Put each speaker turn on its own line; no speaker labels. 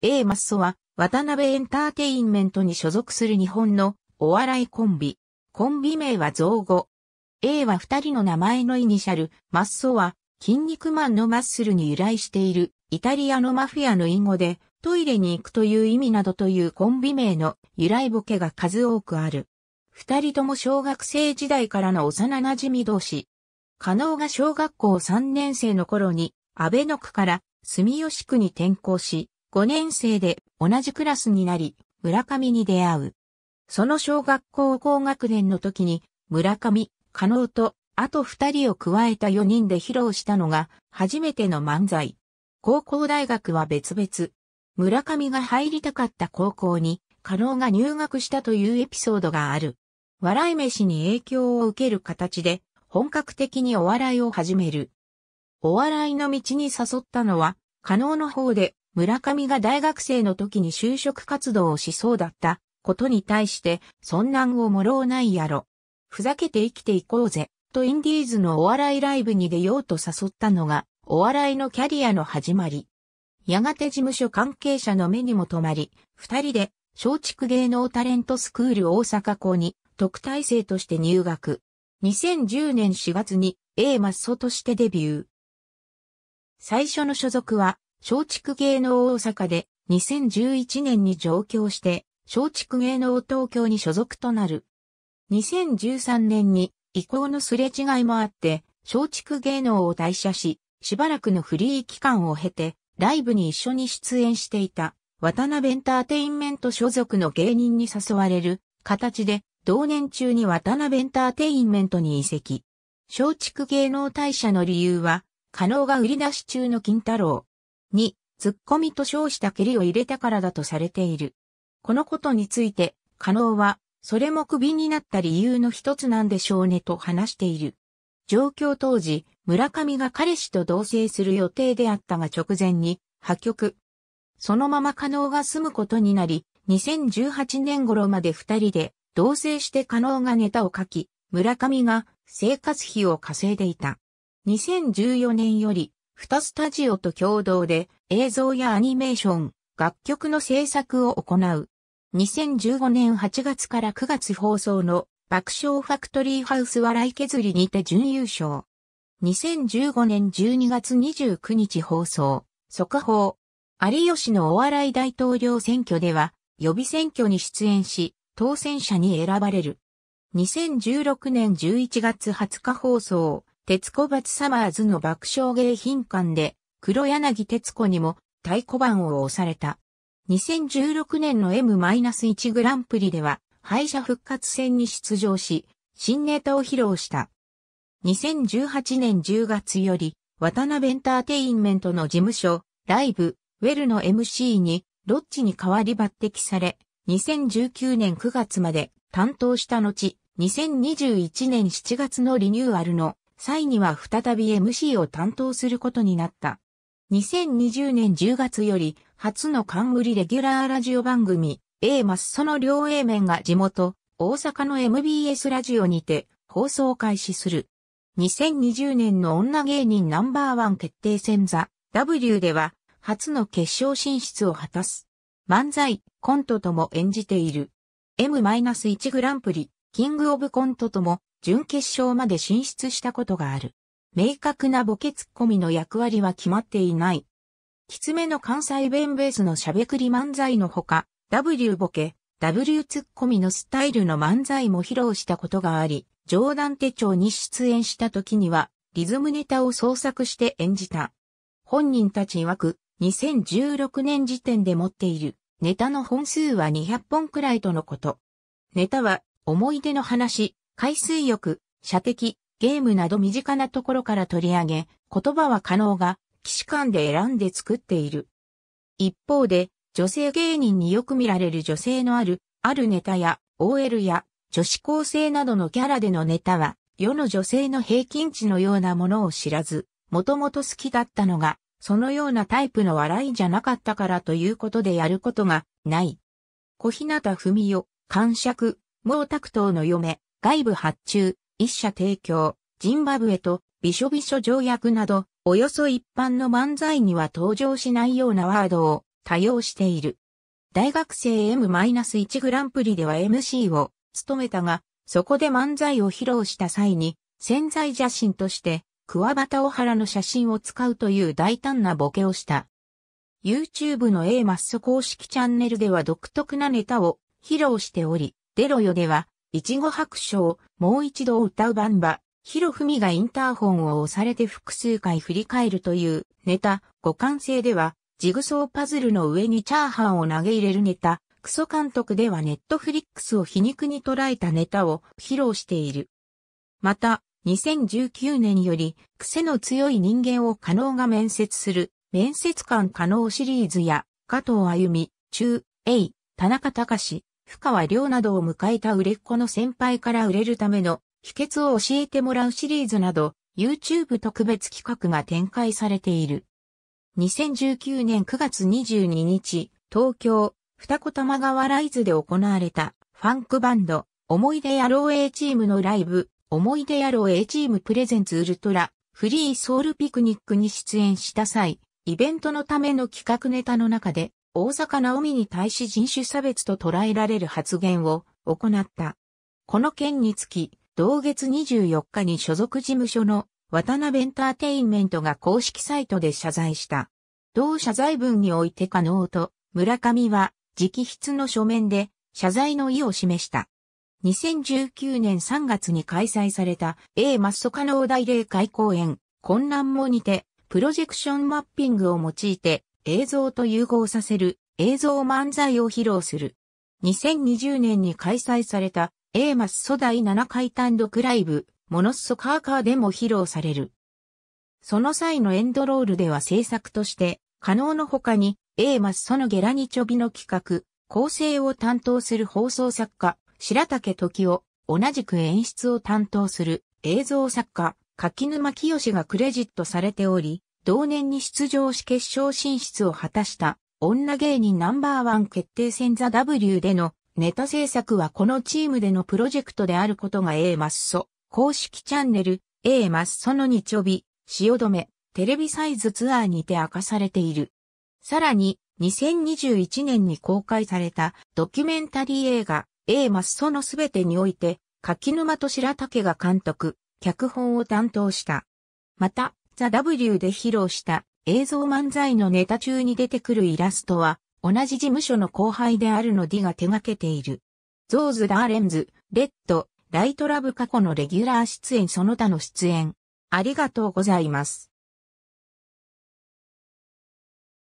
A マッソは、渡辺エンターテインメントに所属する日本のお笑いコンビ。コンビ名は造語。A は二人の名前のイニシャル、マッソは、筋肉マンのマッスルに由来している、イタリアのマフィアの隠語で、トイレに行くという意味などというコンビ名の由来ボケが数多くある。二人とも小学生時代からの幼馴染同士。加納が小学校三年生の頃に、安倍の区から住吉区に転校し、5年生で同じクラスになり、村上に出会う。その小学校高学年の時に、村上、加納と、あと2人を加えた4人で披露したのが、初めての漫才。高校大学は別々。村上が入りたかった高校に、加納が入学したというエピソードがある。笑い飯に影響を受ける形で、本格的にお笑いを始める。お笑いの道に誘ったのは、加納の方で、村上が大学生の時に就職活動をしそうだったことに対して、そんなんをもろうないやろ。ふざけて生きていこうぜ、とインディーズのお笑いライブに出ようと誘ったのが、お笑いのキャリアの始まり。やがて事務所関係者の目にも留まり、二人で松竹芸能タレントスクール大阪校に特待生として入学。2010年4月に A マッソとしてデビュー。最初の所属は松竹芸能大阪で2011年に上京して、松竹芸能東京に所属となる。2013年に移行のすれ違いもあって、松竹芸能を退社し、しばらくのフリー期間を経て、ライブに一緒に出演していた、渡辺エンターテインメント所属の芸人に誘われる形で、同年中に渡辺エンターテインメントに移籍。松竹芸能退社の理由は、加納が売り出し中の金太郎、に、突っ込みと称した蹴りを入れたからだとされている。このことについて、加納は、それもクビになった理由の一つなんでしょうねと話している。状況当時、村上が彼氏と同棲する予定であったが直前に破局。そのまま加納が住むことになり、2018年頃まで二人で同棲して加納がネタを書き、村上が生活費を稼いでいた。2014年より二スタジオと共同で映像やアニメーション、楽曲の制作を行う。2015年8月から9月放送の爆笑ファクトリーハウス笑い削りにて準優勝。2015年12月29日放送、速報。有吉のお笑い大統領選挙では、予備選挙に出演し、当選者に選ばれる。2016年11月20日放送、鉄子罰サマーズの爆笑芸品館で、黒柳徹子にも太鼓判を押された。2016年の M-1 グランプリでは、敗者復活戦に出場し、新ネタを披露した。2018年10月より、渡辺エンターテインメントの事務所、ライブ、ウェルの MC に、ロッチに代わり抜擢され、2019年9月まで担当した後、2021年7月のリニューアルの際には再び MC を担当することになった。2020年10月より初の冠レギュラーラジオ番組 A マッソの両 A 面が地元大阪の MBS ラジオにて放送開始する。2020年の女芸人ナンバーワン決定戦座 W では初の決勝進出を果たす。漫才、コントとも演じている。M-1 グランプリ、キングオブコントとも準決勝まで進出したことがある。明確なボケツッコミの役割は決まっていない。きつめの関西弁ベースのしゃべくり漫才のほか、W ボケ、W ツッコミのスタイルの漫才も披露したことがあり、冗談手帳に出演した時には、リズムネタを創作して演じた。本人たち曰く、2016年時点で持っている、ネタの本数は200本くらいとのこと。ネタは、思い出の話、海水浴、射的、ゲームなど身近なところから取り上げ、言葉は可能が、騎士官で選んで作っている。一方で、女性芸人によく見られる女性のある、あるネタや、OL や、女子高生などのキャラでのネタは、世の女性の平均値のようなものを知らず、もともと好きだったのが、そのようなタイプの笑いじゃなかったからということでやることがない。小日向文世、感触、毛沢東の嫁、外部発注、一社提供、ジンバブエとびしょびしょ条約など、およそ一般の漫才には登場しないようなワードを多用している。大学生 M-1 グランプリでは MC を務めたが、そこで漫才を披露した際に、潜在写真として、桑畑小原の写真を使うという大胆なボケをした。YouTube の A マッソ公式チャンネルでは独特なネタを披露しており、デロヨではいちご白書もう一度歌う番場、ヒロフミがインターホンを押されて複数回振り返るというネタ、互換性では、ジグソーパズルの上にチャーハンを投げ入れるネタ、クソ監督ではネットフリックスを皮肉に捉えたネタを披露している。また、2019年より癖の強い人間を可能が面接する面接官可能シリーズや加藤歩美、中、A、田中隆、深川亮などを迎えた売れっ子の先輩から売れるための秘訣を教えてもらうシリーズなど、YouTube 特別企画が展開されている。2019年9月22日、東京、二子玉川ライズで行われた、ファンクバンド、思い出野郎 A チームのライブ、思い出野郎 A チームプレゼンツウルトラ、フリーソウルピクニックに出演した際、イベントのための企画ネタの中で、大阪なおみに対し人種差別と捉えられる発言を行った。この件につき、同月24日に所属事務所の渡辺エンターテインメントが公式サイトで謝罪した。同謝罪文において可能と村上は直筆の書面で謝罪の意を示した。2019年3月に開催された A マッソ可能大霊会公演混乱もにてプロジェクションマッピングを用いて映像と融合させる映像漫才を披露する。2020年に開催された A マス初代7回単独ライブ、モノッソカーカーでも披露される。その際のエンドロールでは制作として、可能の他に A マスそのゲラニチョビの企画、構成を担当する放送作家、白竹時を同じく演出を担当する映像作家、柿沼清がクレジットされており、同年に出場し決勝進出を果たした女芸人ナンバーワン決定戦ザ・ W でのネタ制作はこのチームでのプロジェクトであることが A マッソ公式チャンネル A マッソの日曜日、汐留、テレビサイズツアーにて明かされている。さらに、2021年に公開されたドキュメンタリー映画 A マッソのすべてにおいて、柿沼と白竹が監督、脚本を担当した。また、ザ・ W で披露した映像漫才のネタ中に出てくるイラストは、同じ事務所の後輩であるの D が手掛けている。ゾーズ・ダーレンズ、レッド、ライトラブ過去のレギュラー出演その他の出演。ありがとうございます。